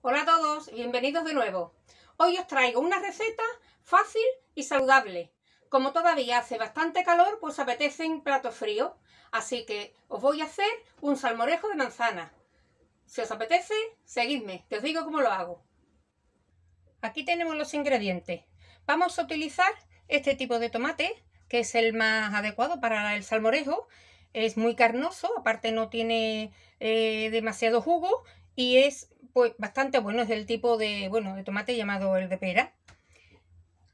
Hola a todos, bienvenidos de nuevo. Hoy os traigo una receta fácil y saludable. Como todavía hace bastante calor, pues apetecen plato frío. Así que os voy a hacer un salmorejo de manzana. Si os apetece, seguidme, que os digo cómo lo hago. Aquí tenemos los ingredientes. Vamos a utilizar este tipo de tomate, que es el más adecuado para el salmorejo. Es muy carnoso, aparte no tiene eh, demasiado jugo y es bastante bueno, es del tipo de, bueno, de tomate llamado el de pera.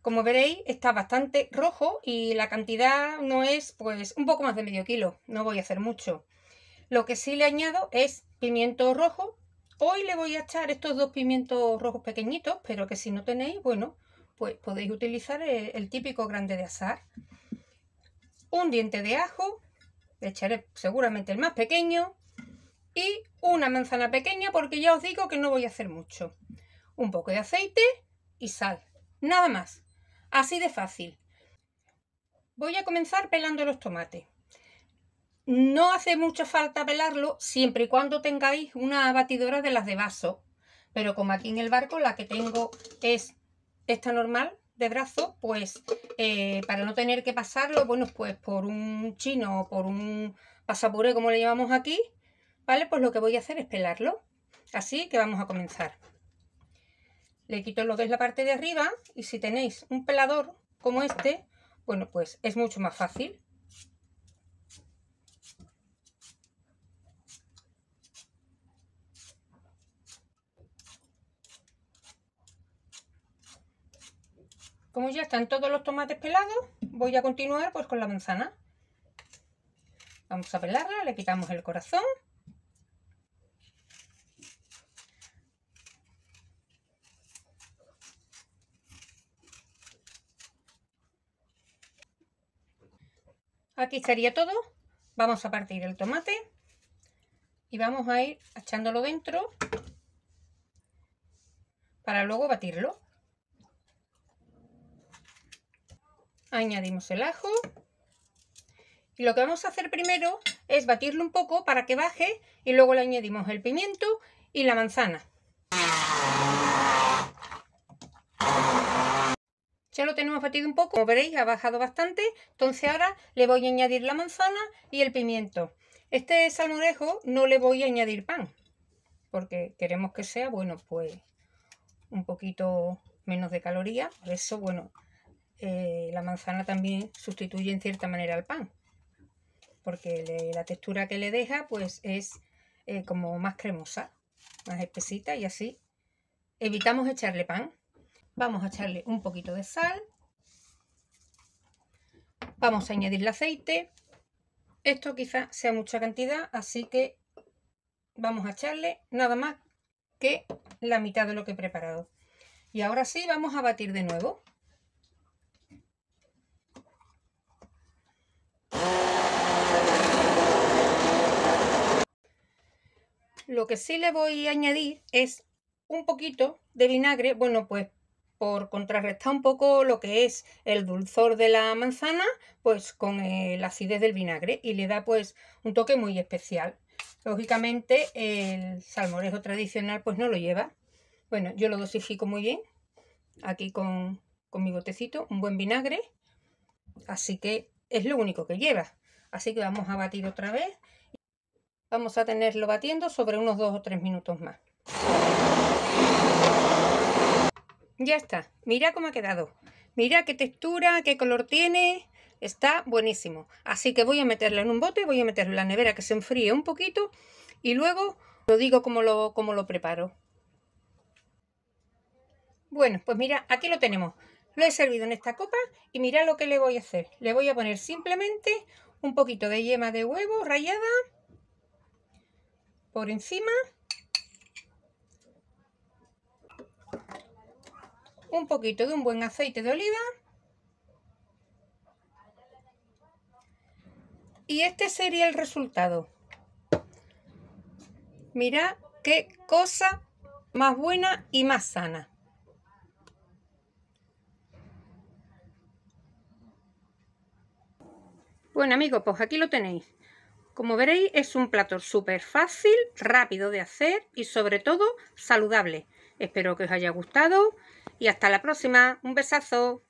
Como veréis, está bastante rojo y la cantidad no es, pues, un poco más de medio kilo. No voy a hacer mucho. Lo que sí le añado es pimiento rojo. Hoy le voy a echar estos dos pimientos rojos pequeñitos, pero que si no tenéis, bueno, pues podéis utilizar el, típico grande de asar. Un diente de ajo, le echaré seguramente el más pequeño, y una manzana pequeña porque ya os digo que no voy a hacer mucho. Un poco de aceite y sal. Nada más. Así de fácil. Voy a comenzar pelando los tomates. No hace mucha falta pelarlo siempre y cuando tengáis una batidora de las de vaso. Pero como aquí en el barco la que tengo es esta normal de brazo, pues eh, para no tener que pasarlo, bueno, pues por un chino o por un pasapuré como le llamamos aquí, ¿Vale? Pues lo que voy a hacer es pelarlo. Así que vamos a comenzar. Le quito lo que es la parte de arriba y si tenéis un pelador como este, bueno, pues es mucho más fácil. Como ya están todos los tomates pelados, voy a continuar pues con la manzana. Vamos a pelarla, le quitamos el corazón Aquí estaría todo. Vamos a partir el tomate y vamos a ir echándolo dentro para luego batirlo. Añadimos el ajo. Y lo que vamos a hacer primero es batirlo un poco para que baje y luego le añadimos el pimiento y la manzana. Ya lo tenemos batido un poco, como veréis ha bajado bastante, entonces ahora le voy a añadir la manzana y el pimiento. Este salmorejo no le voy a añadir pan, porque queremos que sea, bueno, pues un poquito menos de caloría. Por eso, bueno, eh, la manzana también sustituye en cierta manera al pan, porque la textura que le deja, pues es eh, como más cremosa, más espesita y así evitamos echarle pan. Vamos a echarle un poquito de sal. Vamos a añadir el aceite. Esto quizás sea mucha cantidad, así que vamos a echarle nada más que la mitad de lo que he preparado. Y ahora sí, vamos a batir de nuevo. Lo que sí le voy a añadir es un poquito de vinagre, bueno, pues contrarrestar un poco lo que es el dulzor de la manzana, pues con la acidez del vinagre y le da pues un toque muy especial. Lógicamente el salmorejo tradicional pues no lo lleva. Bueno, yo lo dosifico muy bien, aquí con, con mi botecito, un buen vinagre, así que es lo único que lleva. Así que vamos a batir otra vez. Vamos a tenerlo batiendo sobre unos dos o tres minutos más. Ya está. Mira cómo ha quedado. Mira qué textura, qué color tiene. Está buenísimo. Así que voy a meterlo en un bote, voy a meterlo en la nevera que se enfríe un poquito y luego lo digo como lo, cómo lo preparo. Bueno, pues mira, aquí lo tenemos. Lo he servido en esta copa y mira lo que le voy a hacer. Le voy a poner simplemente un poquito de yema de huevo rallada por encima un poquito de un buen aceite de oliva y este sería el resultado. Mirad qué cosa más buena y más sana. Bueno amigos, pues aquí lo tenéis. Como veréis es un plato súper fácil, rápido de hacer y sobre todo saludable. Espero que os haya gustado y hasta la próxima. Un besazo.